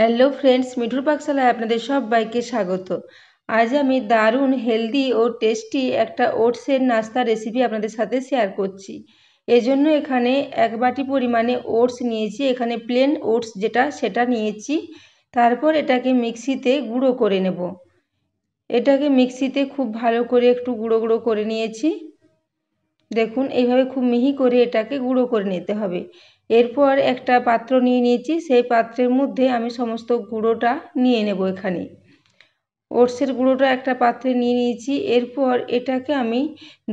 hello friends মিঠুর পাকশালায় আপনাদের সবাইকে স্বাগত আজ আমি দারুণ হেলদি ও টেস্টি একটা ওটসের নাস্তা রেসিপি আপনাদের সাথে শেয়ার করছি এজন্য এখানে এক বাটি পরিমাণে ওটস নিয়েছি এখানে প্লেন ওটস যেটা সেটা নিয়েছি তারপর এটাকে মিক্সিতে গুঁড়ো করে নেব এটাকে মিক্সিতে খুব ভালো করে একটু গুঁড়ো গুঁড়ো করে নিয়েছি দেখুন এইভাবে খুব মিহি করে এটাকে গুঁড়ো করে নিতে হবে এরপর একটা পাত্র নিয়ে নিয়েছি সেই পাত্রের মধ্যে আমি সমস্ত গুঁড়োটা নিয়ে নেব এখানে ওটসের গুঁড়োটা একটা পাত্রে নিয়ে নিয়েছি এরপর এটাকে আমি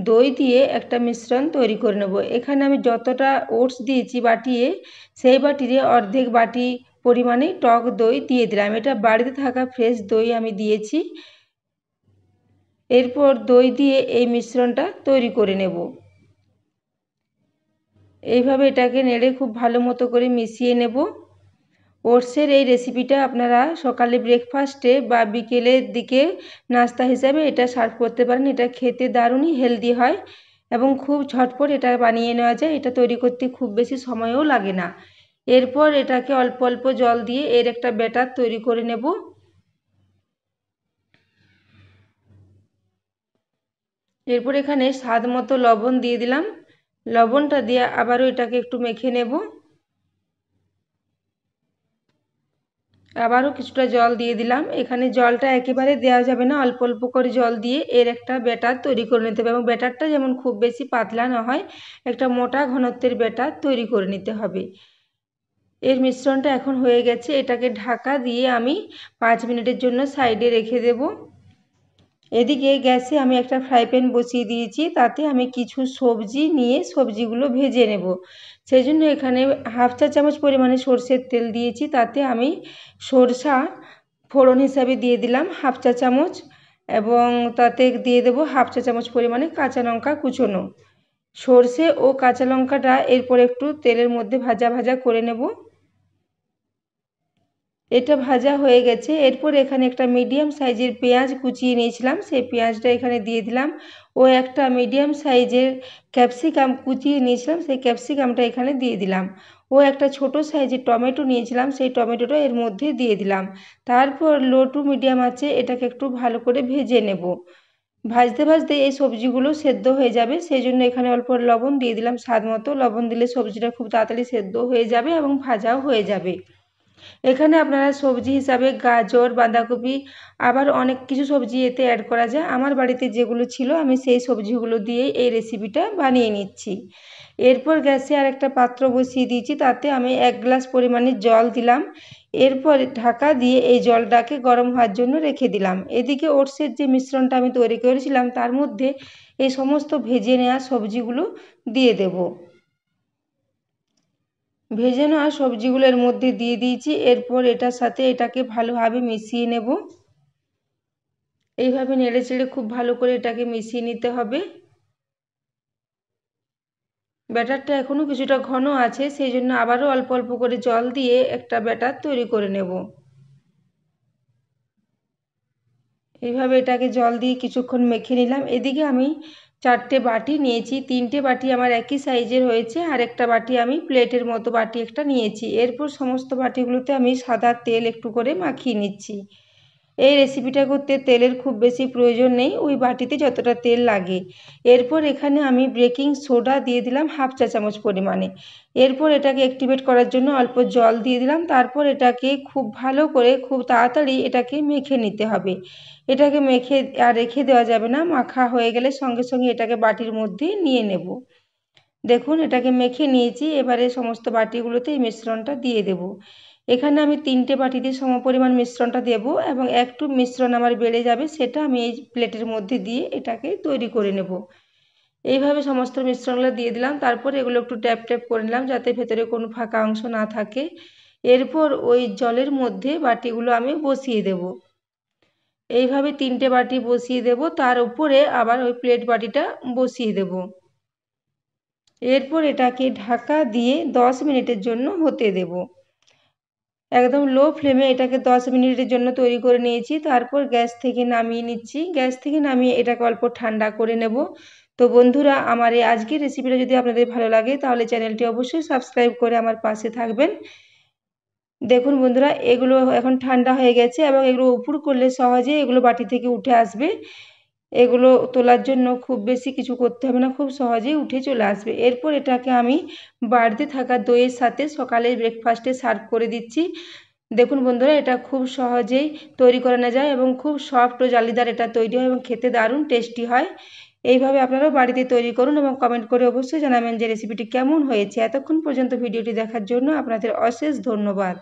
দই দিয়ে একটা মিশ্রণ তৈরি করে নেব এখানে আমি যতটা ওটস দিয়েছি বাটিয়ে সেই বাটিরে অর্ধেক বাটি পরিমাণে টক দই দিয়ে দিলাম এটা বাড়িতে থাকা ফ্রেশ দই আমি দিয়েছি এরপর দই দিয়ে এই মিশ্রণটা তৈরি করে নেব এইভাবে এটাকে নেড়ে খুব ভালো মতো করে মিশিয়ে নেব ওটসের এই রেসিপিটা আপনারা সকালে ব্রেকফাস্টে বা বিকেলের দিকে নাস্তা হিসাবে এটা সার্ভ করতে পারেন এটা খেতে দারুণই হেলদি হয় এবং খুব ঝটপট এটা বানিয়ে নেওয়া যায় এটা তৈরি করতে খুব বেশি সময়ও লাগে না এরপর এটাকে অল্প অল্প জল দিয়ে এর একটা ব্যাটার তৈরি করে নেব এরপর এখানে স্বাদ মতো লবণ দিয়ে দিলাম লবণটা দিয়ে আবারও এটাকে একটু মেখে নেব আবারও কিছুটা জল দিয়ে দিলাম এখানে জলটা একেবারে দেওয়া যাবে না অল্প অল্প করে জল দিয়ে এর একটা ব্যাটার তৈরি করে নিতে হবে এবং ব্যাটারটা যেমন খুব বেশি পাতলা না হয় একটা মোটা ঘনত্বের ব্যাটার তৈরি করে নিতে হবে এর মিশ্রণটা এখন হয়ে গেছে এটাকে ঢাকা দিয়ে আমি পাঁচ মিনিটের জন্য সাইডে রেখে দেবো এদিকে গ্যাসে আমি একটা ফ্রাই প্যান বসিয়ে দিয়েছি তাতে আমি কিছু সবজি নিয়ে সবজিগুলো ভেজে নেব সেই জন্য এখানে হাফ চা চামচ পরিমাণে সর্ষের তেল দিয়েছি তাতে আমি সরষা ফোড়ন হিসাবে দিয়ে দিলাম হাফ চা চামচ এবং তাতে দিয়ে দেব হাফ চা চামচ পরিমাণে কাঁচা লঙ্কা কুচোনো সর্ষে ও কাঁচা লঙ্কাটা এরপর একটু তেলের মধ্যে ভাজা ভাজা করে নেব এটা ভাজা হয়ে গেছে এরপর এখানে একটা মিডিয়াম সাইজের পেঁয়াজ কুচিয়ে নিয়েছিলাম সেই পেঁয়াজটা এখানে দিয়ে দিলাম ও একটা মিডিয়াম সাইজের ক্যাপসিকাম কুচিয়ে নিয়েছিলাম সেই ক্যাপসিকামটা এখানে দিয়ে দিলাম ও একটা ছোট সাইজের টমেটো নিয়েছিলাম সেই টমেটোটা এর মধ্যে দিয়ে দিলাম তারপর লো টু মিডিয়াম আছে এটাকে একটু ভালো করে ভেজে নেব ভাজতে ভাজতে এই সবজিগুলো সেদ্ধ হয়ে যাবে সেই জন্য এখানে অল্প লবণ দিয়ে দিলাম স্বাদ মতো লবণ দিলে সবজিটা খুব তাড়াতাড়ি সেদ্ধ হয়ে যাবে এবং ভাজাও হয়ে যাবে এখানে আপনারা সবজি হিসাবে গাজর বাঁধাকপি আবার অনেক কিছু সবজি এতে অ্যাড করা যায় আমার বাড়িতে যেগুলো ছিল আমি সেই সবজিগুলো দিয়েই এই রেসিপিটা বানিয়ে নিচ্ছি এরপর গ্যাসে আর একটা পাত্র বসিয়ে দিয়েছি তাতে আমি এক গ্লাস পরিমাণে জল দিলাম এরপর ঢাকা দিয়ে এই জলটাকে গরম হওয়ার জন্য রেখে দিলাম এদিকে ওটসের যে মিশ্রণটা আমি তৈরি করেছিলাম তার মধ্যে এই সমস্ত ভেজে নেওয়া সবজিগুলো দিয়ে দেবো ভেজে নেওয়া সবজিগুলো এর মধ্যে দিয়ে দিয়েছি এরপর এটার সাথে এটাকে ভালোভাবে মিশিয়ে নেব এইভাবে নেড়ে চেড়ে খুব ভালো করে এটাকে মিশিয়ে নিতে হবে ব্যাটারটা এখনও কিছুটা ঘন আছে সেই জন্য আবারও অল্প অল্প করে জল দিয়ে একটা ব্যাটার তৈরি করে নেব এইভাবে এটাকে জল দিয়ে কিছুক্ষণ মেখে নিলাম এদিকে আমি চারটে বাটি নিয়েছি তিনটে বাটি আমার একই সাইজের হয়েছে আর একটা বাটি আমি প্লেটের মতো বাটি একটা নিয়েছি এরপর সমস্ত বাটিগুলোতে আমি সাদা তেল একটু করে মাখিয়ে নিচ্ছি এই রেসিপিটা করতে তেলের খুব বেশি প্রয়োজন নেই ওই বাটিতে যতটা তেল লাগে এরপর এখানে আমি বেকিং সোডা দিয়ে দিলাম হাফ চা চামচ পরিমাণে এরপর এটাকে অ্যাক্টিভেট করার জন্য অল্প জল দিয়ে দিলাম তারপর এটাকে খুব ভালো করে খুব তাড়াতাড়ি এটাকে মেখে নিতে হবে এটাকে মেখে আর রেখে দেওয়া যাবে না মাখা হয়ে গেলে সঙ্গে সঙ্গে এটাকে বাটির মধ্যে নিয়ে নেব দেখুন এটাকে মেখে নিয়েছি এবারে সমস্ত বাটিগুলোতে এই মিশ্রণটা দিয়ে দেব এখানে আমি তিনটে বাটিতে সমপরিমাণ মিশ্রণটা দেব এবং একটু মিশ্রণ আমার বেড়ে যাবে সেটা আমি এই প্লেটের মধ্যে দিয়ে এটাকে তৈরি করে নেব এইভাবে সমস্ত মিশ্রণগুলো দিয়ে দিলাম তারপরে এগুলো একটু ট্যাপ ট্যাপ করে নিলাম যাতে ভেতরে কোনো ফাঁকা অংশ না থাকে এরপর ওই জলের মধ্যে বাটিগুলো আমি বসিয়ে দেব এইভাবে তিনটে বাটি বসিয়ে দেব তার উপরে আবার ওই প্লেট বাটিটা বসিয়ে দেব এরপর এটাকে ঢাকা দিয়ে দশ মিনিটের জন্য হতে দেবো একদম লো ফ্লেমে এটাকে দশ মিনিটের জন্য তৈরি করে নিয়েছি তারপর গ্যাস থেকে নামিয়ে নিচ্ছি গ্যাস থেকে নামিয়ে এটাকে অল্প ঠান্ডা করে নেব তো বন্ধুরা আমার এই আজকের রেসিপিটা যদি আপনাদের ভালো লাগে তাহলে চ্যানেলটি অবশ্যই সাবস্ক্রাইব করে আমার পাশে থাকবেন দেখুন বন্ধুরা এগুলো এখন ঠান্ডা হয়ে গেছে এবং এগুলো উপুড় করলে সহজে এগুলো বাটি থেকে উঠে আসবে এগুলো তোলার জন্য খুব বেশি কিছু করতে হবে না খুব সহজেই উঠে চলে আসবে এরপর এটাকে আমি বাড়তে থাকা দইয়ের সাথে সকালে ব্রেকফাস্টে সার্ভ করে দিচ্ছি দেখুন বন্ধুরা এটা খুব সহজেই তৈরি করানো যায় এবং খুব সফট ও জালিদার এটা তৈরি হয় এবং খেতে দারুণ টেস্টি হয় এইভাবে আপনারাও বাড়িতে তৈরি করুন এবং কমেন্ট করে অবশ্যই জানাবেন যে রেসিপিটি কেমন হয়েছে এতক্ষণ পর্যন্ত ভিডিওটি দেখার জন্য আপনাদের অশেষ ধন্যবাদ